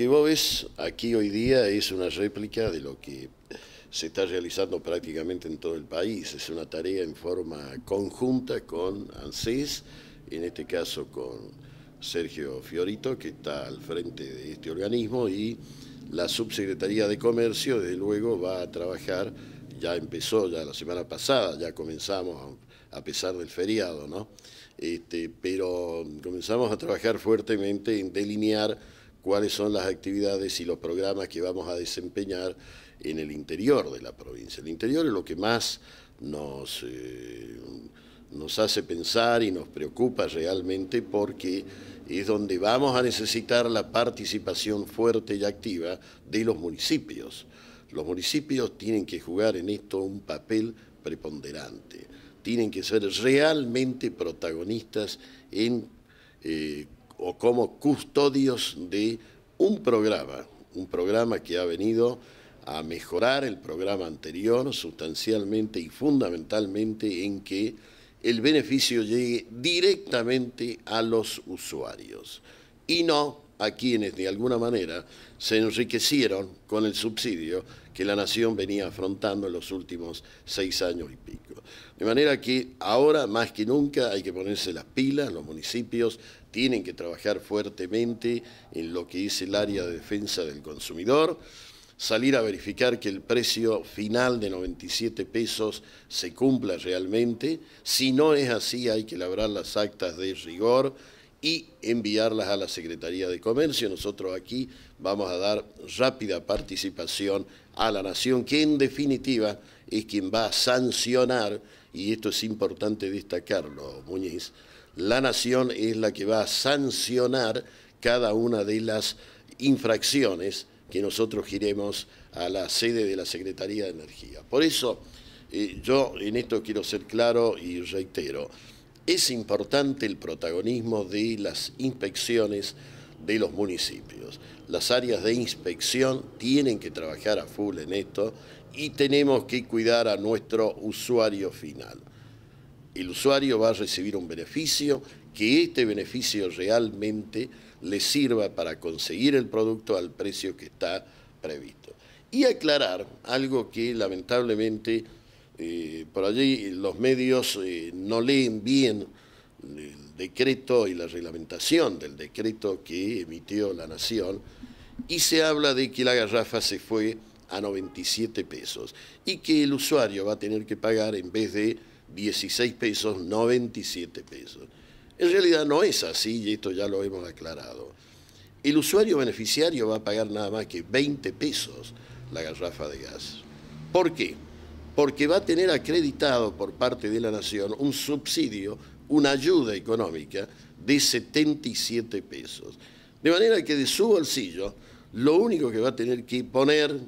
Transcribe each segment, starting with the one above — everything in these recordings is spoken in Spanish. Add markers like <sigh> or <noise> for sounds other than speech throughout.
que vos ves aquí hoy día es una réplica de lo que se está realizando prácticamente en todo el país. Es una tarea en forma conjunta con ANSES, en este caso con Sergio Fiorito, que está al frente de este organismo, y la Subsecretaría de Comercio, desde luego, va a trabajar, ya empezó, ya la semana pasada, ya comenzamos, a pesar del feriado, ¿no? Este, pero comenzamos a trabajar fuertemente en delinear cuáles son las actividades y los programas que vamos a desempeñar en el interior de la provincia. El interior es lo que más nos, eh, nos hace pensar y nos preocupa realmente porque es donde vamos a necesitar la participación fuerte y activa de los municipios. Los municipios tienen que jugar en esto un papel preponderante, tienen que ser realmente protagonistas en... Eh, como custodios de un programa, un programa que ha venido a mejorar el programa anterior sustancialmente y fundamentalmente en que el beneficio llegue directamente a los usuarios y no a quienes de alguna manera se enriquecieron con el subsidio que la nación venía afrontando en los últimos seis años y pico. De manera que ahora más que nunca hay que ponerse las pilas, los municipios, tienen que trabajar fuertemente en lo que es el área de defensa del consumidor, salir a verificar que el precio final de 97 pesos se cumpla realmente. Si no es así, hay que labrar las actas de rigor y enviarlas a la Secretaría de Comercio. Nosotros aquí vamos a dar rápida participación a la Nación, que en definitiva es quien va a sancionar, y esto es importante destacarlo, Muñiz, la nación es la que va a sancionar cada una de las infracciones que nosotros giremos a la sede de la Secretaría de Energía. Por eso eh, yo en esto quiero ser claro y reitero, es importante el protagonismo de las inspecciones de los municipios. Las áreas de inspección tienen que trabajar a full en esto y tenemos que cuidar a nuestro usuario final el usuario va a recibir un beneficio, que este beneficio realmente le sirva para conseguir el producto al precio que está previsto. Y aclarar algo que lamentablemente eh, por allí los medios eh, no leen bien el decreto y la reglamentación del decreto que emitió la Nación y se habla de que la garrafa se fue a 97 pesos y que el usuario va a tener que pagar en vez de 16 pesos, 97 pesos. En realidad no es así y esto ya lo hemos aclarado. El usuario beneficiario va a pagar nada más que 20 pesos la garrafa de gas. ¿Por qué? Porque va a tener acreditado por parte de la Nación un subsidio, una ayuda económica de 77 pesos. De manera que de su bolsillo, lo único que va a tener que poner,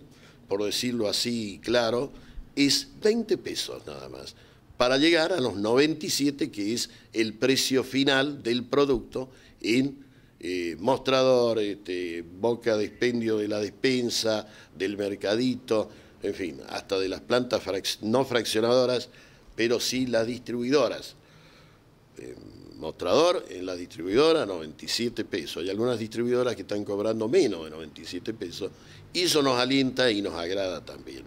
por decirlo así claro, es 20 pesos nada más para llegar a los 97, que es el precio final del producto en eh, mostrador, este, boca de expendio de la despensa, del mercadito, en fin, hasta de las plantas no fraccionadoras, pero sí las distribuidoras. Eh, mostrador en la distribuidora 97 pesos. Hay algunas distribuidoras que están cobrando menos de 97 pesos y eso nos alienta y nos agrada también.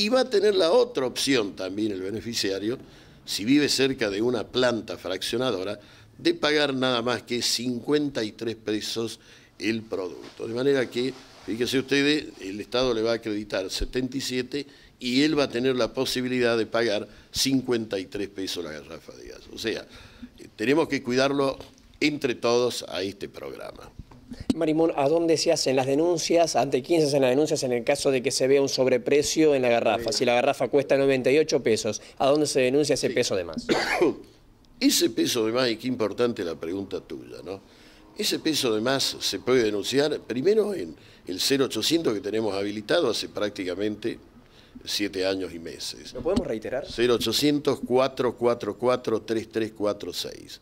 Y va a tener la otra opción también el beneficiario, si vive cerca de una planta fraccionadora, de pagar nada más que 53 pesos el producto. De manera que, fíjense ustedes, el Estado le va a acreditar 77 y él va a tener la posibilidad de pagar 53 pesos la garrafa de gas. O sea, eh, tenemos que cuidarlo entre todos a este programa. Marimón, ¿a dónde se hacen las denuncias? ¿Ante quién se hacen las denuncias en el caso de que se vea un sobreprecio en la garrafa? Si la garrafa cuesta 98 pesos, ¿a dónde se denuncia ese peso de más? <coughs> Ese peso de más, y qué importante la pregunta tuya, ¿no? Ese peso de más se puede denunciar primero en el 0800 que tenemos habilitado hace prácticamente siete años y meses. ¿Lo podemos reiterar? 0800-444-3346.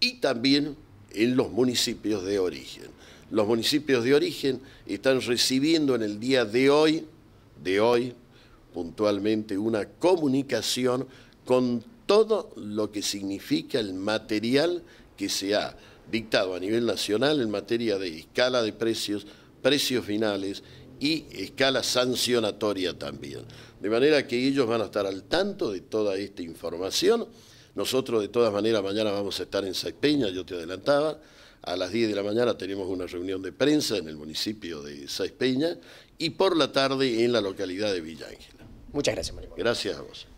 Y también en los municipios de origen los municipios de origen están recibiendo en el día de hoy, de hoy, puntualmente una comunicación con todo lo que significa el material que se ha dictado a nivel nacional en materia de escala de precios, precios finales y escala sancionatoria también. De manera que ellos van a estar al tanto de toda esta información. Nosotros de todas maneras mañana vamos a estar en Saipeña, yo te adelantaba, a las 10 de la mañana tenemos una reunión de prensa en el municipio de Saiz Peña y por la tarde en la localidad de Villa Ángela. Muchas gracias, María. Gracias a vos.